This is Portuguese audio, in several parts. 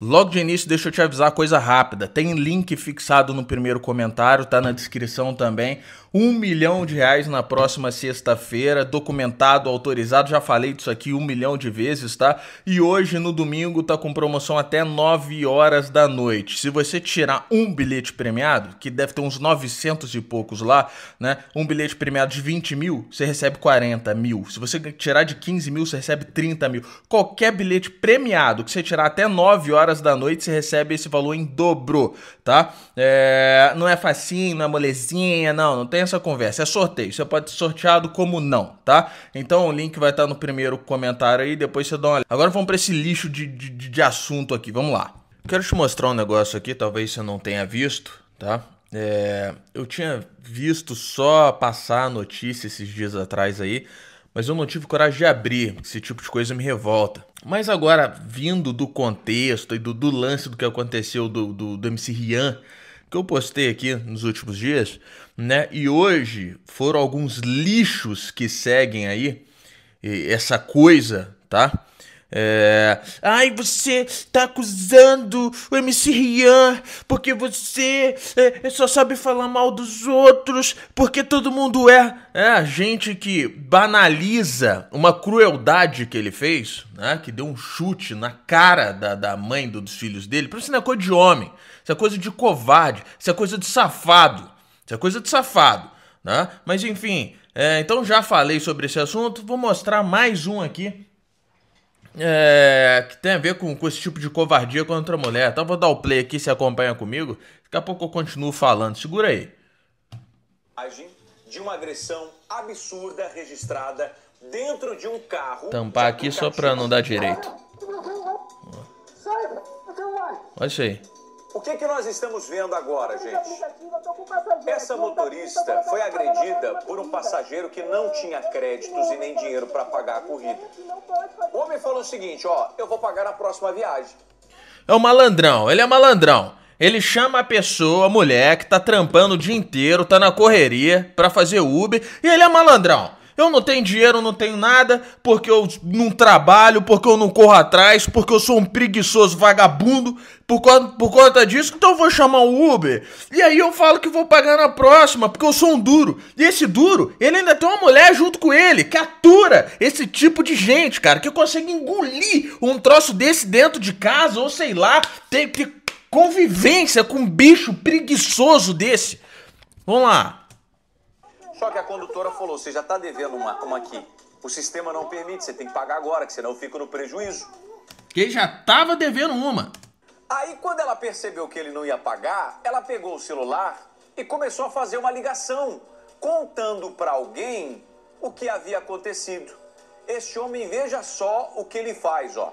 Logo de início, deixa eu te avisar uma coisa rápida. Tem link fixado no primeiro comentário, tá na descrição também. Um milhão de reais na próxima sexta-feira, documentado, autorizado. Já falei disso aqui um milhão de vezes, tá? E hoje, no domingo, tá com promoção até 9 horas da noite. Se você tirar um bilhete premiado, que deve ter uns 900 e poucos lá, né? Um bilhete premiado de 20 mil, você recebe 40 mil. Se você tirar de 15 mil, você recebe 30 mil. Qualquer bilhete premiado que você tirar até 9 horas horas da noite você recebe esse valor em dobro, tá? É, não é facinho, não é molezinha, não, não tem essa conversa. É sorteio. Você pode ser sorteado como não, tá? Então o link vai estar no primeiro comentário aí, depois você dá uma olhada. Agora vamos para esse lixo de, de, de assunto aqui, vamos lá. Quero te mostrar um negócio aqui, talvez você não tenha visto, tá? É, eu tinha visto só passar a notícia esses dias atrás aí, mas eu não tive coragem de abrir, esse tipo de coisa me revolta. Mas agora, vindo do contexto e do, do lance do que aconteceu do, do, do MC Rian, que eu postei aqui nos últimos dias, né? E hoje foram alguns lixos que seguem aí essa coisa, tá? É. Ai, você tá acusando o MC Rian porque você é, é, só sabe falar mal dos outros, porque todo mundo é. É a gente que banaliza uma crueldade que ele fez, né? Que deu um chute na cara da, da mãe do, dos filhos dele. Isso isso não é coisa de homem, isso é coisa de covarde, isso é coisa de safado, isso é coisa de safado, né? Mas enfim, é, então já falei sobre esse assunto, vou mostrar mais um aqui é, que tem a ver com, com, esse tipo de covardia contra a mulher. Então vou dar o play aqui, se acompanha comigo. Daqui a pouco eu continuo falando. Segura aí. De uma agressão absurda registrada dentro de um carro. Tampar aqui só pra não dar direito. Olha né? isso aí. O que, que nós estamos vendo agora, gente? Essa motorista foi agredida por um passageiro que não tinha créditos e nem tá dinheiro para pagar a corrida. O homem falou o seguinte, ó, eu vou pagar na próxima viagem. É um malandrão, ele é malandrão. Ele chama a pessoa, a mulher, que tá trampando o dia inteiro, tá na correria, pra fazer Uber, e ele é malandrão. Eu não tenho dinheiro, não tenho nada, porque eu não trabalho, porque eu não corro atrás, porque eu sou um preguiçoso vagabundo por conta, por conta disso, então eu vou chamar o Uber. E aí eu falo que vou pagar na próxima, porque eu sou um duro. E esse duro, ele ainda tem uma mulher junto com ele, que atura esse tipo de gente, cara, que consegue engolir um troço desse dentro de casa, ou sei lá, tem que convivência com um bicho preguiçoso desse. Vamos lá. Só que a condutora falou: você já está devendo uma, uma aqui. O sistema não permite, você tem que pagar agora, que senão eu fico no prejuízo. Que já estava devendo uma. Aí, quando ela percebeu que ele não ia pagar, ela pegou o celular e começou a fazer uma ligação, contando para alguém o que havia acontecido. Este homem, veja só o que ele faz, ó.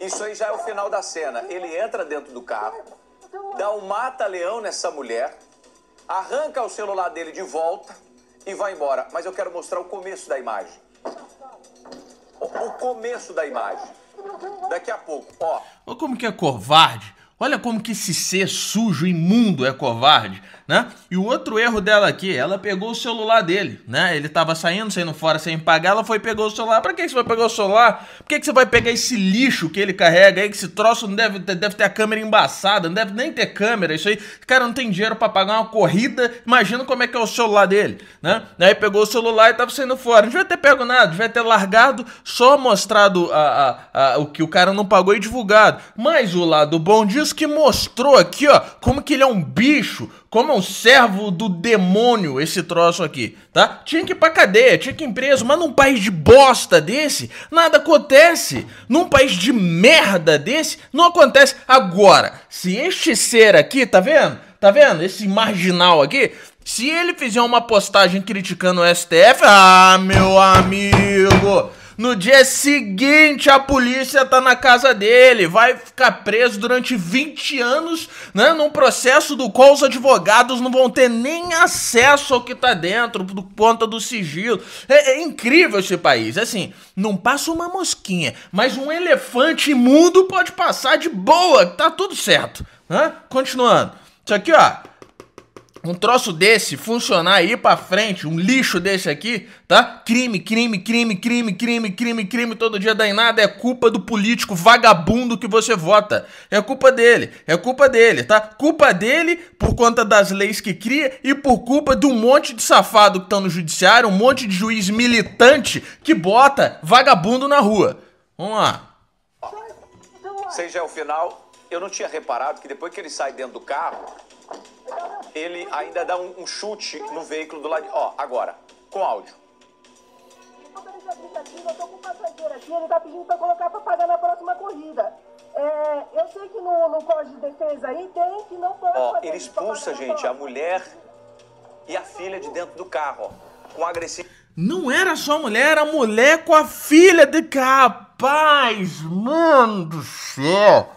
Isso aí já é o final da cena. Ele entra dentro do carro, dá um mata-leão nessa mulher, arranca o celular dele de volta e vai embora. Mas eu quero mostrar o começo da imagem. O, o começo da imagem. Daqui a pouco, ó. Olha como que é covarde. Olha como que esse ser sujo, imundo, é covarde, né? E o outro erro dela aqui, ela pegou o celular dele, né? Ele tava saindo, saindo fora sem pagar, ela foi e pegou o celular. Pra que você vai pegar o celular? Por que, você vai pegar esse lixo que ele carrega aí, que esse troço não deve, deve ter a câmera embaçada, não deve nem ter câmera, isso aí. Cara, não tem dinheiro para pagar uma corrida, imagina como é que é o celular dele, né? Aí pegou o celular e tava saindo fora. Não devia ter pego nada, devia ter largado, só mostrado a, a, a, o que o cara não pagou e divulgado. Mas o lado bom disso isso que mostrou aqui, ó, como que ele é um bicho, como é um servo do demônio esse troço aqui, tá? Tinha que ir pra cadeia, tinha que ir preso, mas num país de bosta desse, nada acontece. Num país de merda desse, não acontece. Agora, se este ser aqui, tá vendo? Tá vendo? Esse marginal aqui, se ele fizer uma postagem criticando o STF, ah, meu amigo... No dia seguinte, a polícia tá na casa dele, vai ficar preso durante 20 anos, né? Num processo do qual os advogados não vão ter nem acesso ao que tá dentro, por conta do sigilo. É, é incrível esse país. Assim, não passa uma mosquinha, mas um elefante imundo pode passar de boa, tá tudo certo. Né? Continuando. Isso aqui, ó um troço desse funcionar aí para frente, um lixo desse aqui, tá? Crime, crime, crime, crime, crime, crime, crime, todo dia dá em nada, é culpa do político vagabundo que você vota. É culpa dele, é culpa dele, tá? Culpa dele por conta das leis que cria e por culpa de um monte de safado que estão tá no judiciário, um monte de juiz militante que bota vagabundo na rua. Vamos lá. Seja o final, eu não tinha reparado que depois que ele sai dentro do carro, ele ainda dá um, um chute no veículo do lado. Ó, agora, com áudio. Eu tô com um passageiro aqui, ele tá pedindo pra colocar pra pagar na próxima corrida. É, eu sei que no, no Código de Defesa aí tem que não pode. Ó, ele expulsa, gente, a mulher e a filha de dentro do carro, ó, com agressivo. Não era só mulher, era mulher com a filha de capaz, mano do céu.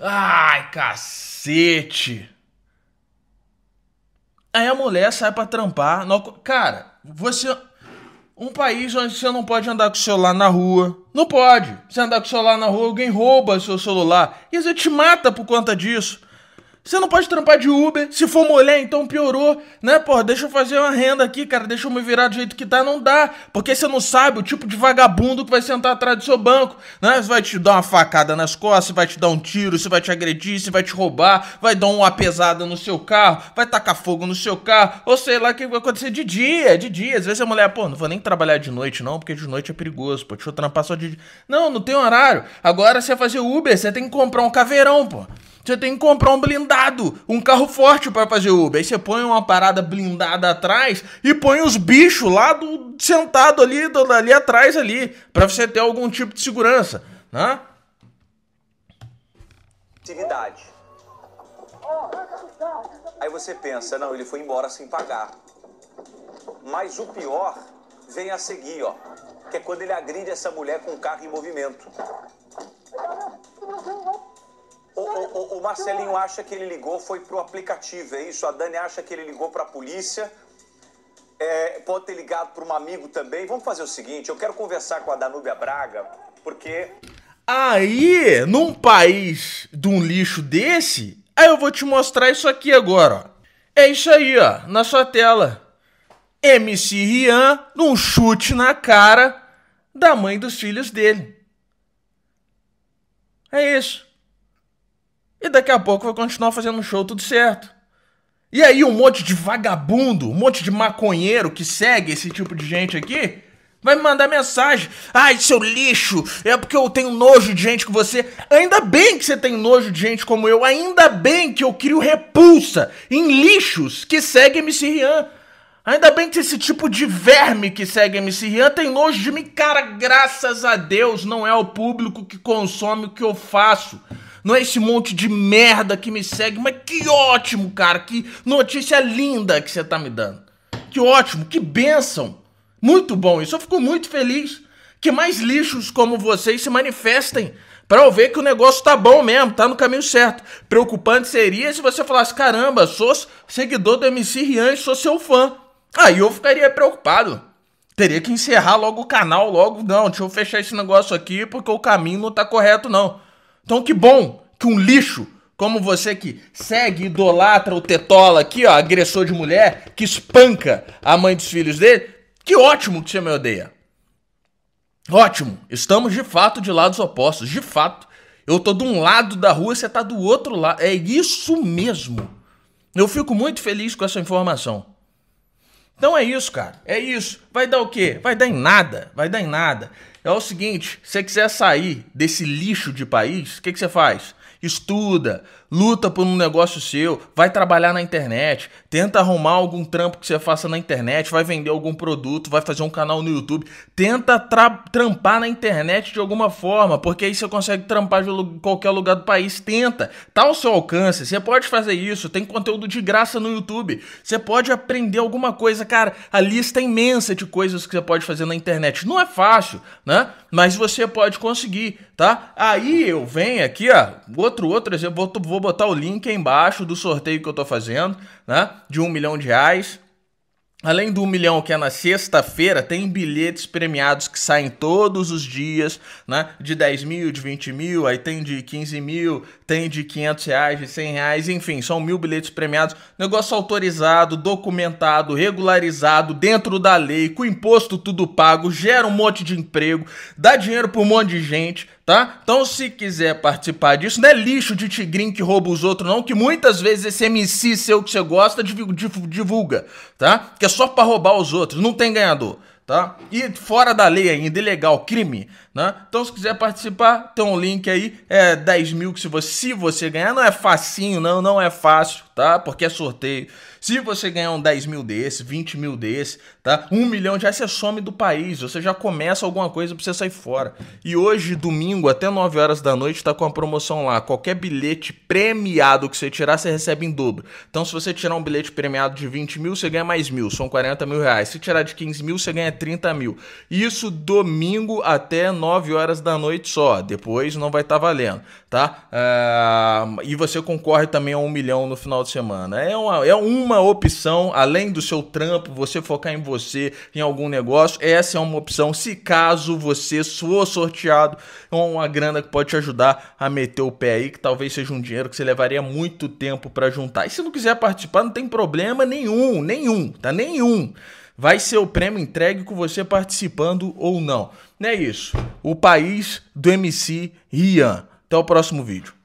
Ai, cacete. Aí a mulher sai pra trampar. No... Cara, você. Um país onde você não pode andar com o celular na rua. Não pode. Você andar com o celular na rua, alguém rouba seu celular. E você te mata por conta disso. Você não pode trampar de Uber. Se for mulher, então piorou, né? Pô, deixa eu fazer uma renda aqui, cara. Deixa eu me virar do jeito que tá. Não dá. Porque você não sabe o tipo de vagabundo que vai sentar atrás do seu banco, né? Vai te dar uma facada nas costas, vai te dar um tiro, você vai te agredir, você vai te roubar, vai dar uma pesada no seu carro, vai tacar fogo no seu carro. Ou sei lá o que vai acontecer de dia, de dia. Às vezes a mulher, pô, não vou nem trabalhar de noite, não, porque de noite é perigoso, pô. Deixa eu trampar só de. Não, não tem horário. Agora você vai fazer Uber, você tem que comprar um caveirão, pô. Você tem que comprar um blindado, um carro forte para fazer Uber. Aí você põe uma parada blindada atrás e põe os bichos lá do sentado ali, do, ali atrás ali, para você ter algum tipo de segurança, né? Atividade. Aí você pensa, não, ele foi embora sem pagar. Mas o pior vem a seguir, ó, que é quando ele agride essa mulher com o carro em movimento. O, o, o, Marcelinho acha que ele ligou foi pro aplicativo, é isso? A Dani acha que ele ligou para a polícia. É, pode ter ligado pra um amigo também. Vamos fazer o seguinte, eu quero conversar com a Danúbia Braga, porque... Aí, num país de um lixo desse, aí eu vou te mostrar isso aqui agora, É isso aí, ó, na sua tela. MC Rian num chute na cara da mãe dos filhos dele. É isso. E daqui a pouco vai continuar fazendo show tudo certo. E aí um monte de vagabundo, um monte de maconheiro que segue esse tipo de gente aqui, vai me mandar mensagem. Ai, seu lixo, é porque eu tenho nojo de gente com você. Ainda bem que você tem nojo de gente como eu. Ainda bem que eu crio repulsa em lixos que seguem MC Rian. Ainda bem que esse tipo de verme que segue MC Rian tem nojo de mim. Cara, graças a Deus, não é o público que consome o que eu faço não é esse monte de merda que me segue. Mas que ótimo, cara, que notícia linda que você tá me dando. Que ótimo, que bênção. Muito bom isso, eu fico muito feliz que mais lixos como vocês se manifestem para eu ver que o negócio tá bom mesmo, tá no caminho certo. Preocupante seria se você falasse: caramba, sou seguidor do MC Rian e sou seu fã. Aí eu ficaria preocupado. Teria que encerrar logo o canal, logo. Não, deixa eu fechar esse negócio aqui porque o caminho não tá correto, não. Então que bom que um lixo como você que segue, idolatra o Tetola aqui, ó, agressor de mulher, que espanca a mãe dos filhos dele, que ótimo que você me odeia. Ótimo, estamos de fato de lados opostos, de fato. Eu tô de um lado da rua, e você tá do outro lado. É isso mesmo. Eu fico muito feliz com essa informação. Então é isso, cara. É isso. Vai dar o quê? Vai dar em nada. Vai dar em nada. É o seguinte: se você quiser sair desse lixo de país, o que, que você faz? Estuda, luta por um negócio seu, vai trabalhar na internet, tenta arrumar algum trampo que você faça na internet, vai vender algum produto, vai fazer um canal no YouTube, tenta trampar na internet de alguma forma, porque aí você consegue trampar de qualquer lugar do país, tenta, tá ao seu alcance, você pode fazer isso, tem conteúdo de graça no YouTube, você pode aprender alguma coisa, cara, a lista é imensa de coisas que você pode fazer na internet, não é fácil, né? Mas você pode conseguir, tá? Aí eu venho aqui, ó, outro, outro exemplo, vou vou botar o link aí embaixo do sorteio que eu tô fazendo, né? De um milhão de reais. Além do um milhão que é na sexta-feira, tem bilhetes premiados que saem todos os dias, né? De 10 mil, de 20 mil, aí tem de 15 mil, tem de 500 reais, de 100 reais, enfim, são mil bilhetes premiados. Negócio autorizado, documentado, regularizado, dentro da lei, com imposto tudo pago, gera um monte de emprego, dá dinheiro para um monte de gente, tá? Então, se quiser participar disso, não é lixo de tigrinho que rouba os outros, não, que muitas vezes esse MC seu que você gosta divulga, tá? Que é só para roubar os outros, não tem ganhador, tá? E fora da lei ainda, ilegal, crime, né? Então, se quiser participar, tem um link aí, é 10 mil que se você, se você ganhar, não é facinho, não, não é fácil, tá? Porque é sorteio. Se você ganhar um 10 mil desse, 20 mil desse, tá? Um milhão já você é some do país, você já começa alguma coisa pra você sair fora. E hoje, domingo, até 9 horas da noite, tá com a promoção lá. Qualquer bilhete premiado que você tirar, você recebe em dobro. Então, se você tirar um bilhete premiado de 20 mil, você ganha mais mil, são 40 mil reais. Se tirar de 15 mil, você ganha 30 mil. Isso domingo até 9 9 horas da noite só. Depois não vai estar tá valendo, tá? Ah, e você concorre também a um milhão no final de semana. É uma, é uma opção, além do seu trampo, você focar em você, em algum negócio. Essa é uma opção. Se caso você for sorteado, é uma grana que pode te ajudar a meter o pé aí, que talvez seja um dinheiro que você levaria muito tempo para juntar. E se não quiser participar, não tem problema nenhum, nenhum, tá? Nenhum vai ser o prêmio entregue com você participando ou não. Não é isso. O país do MC Rian. Até o próximo vídeo.